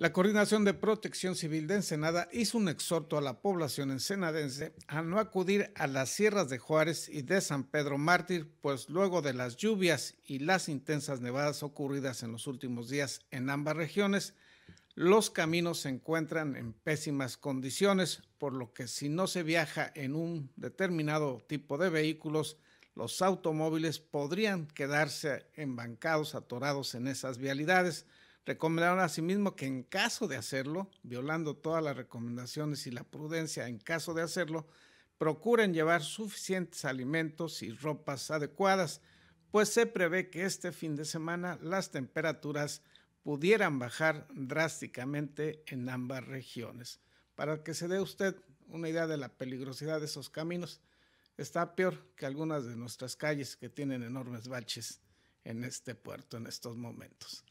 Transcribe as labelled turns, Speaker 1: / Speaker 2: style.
Speaker 1: La Coordinación de Protección Civil de Ensenada hizo un exhorto a la población ensenadense a no acudir a las sierras de Juárez y de San Pedro Mártir, pues luego de las lluvias y las intensas nevadas ocurridas en los últimos días en ambas regiones, los caminos se encuentran en pésimas condiciones, por lo que si no se viaja en un determinado tipo de vehículos, los automóviles podrían quedarse embancados, atorados en esas vialidades Recomendaron asimismo que en caso de hacerlo, violando todas las recomendaciones y la prudencia en caso de hacerlo, procuren llevar suficientes alimentos y ropas adecuadas, pues se prevé que este fin de semana las temperaturas pudieran bajar drásticamente en ambas regiones. Para que se dé usted una idea de la peligrosidad de esos caminos, está peor que algunas de nuestras calles que tienen enormes baches en este puerto en estos momentos.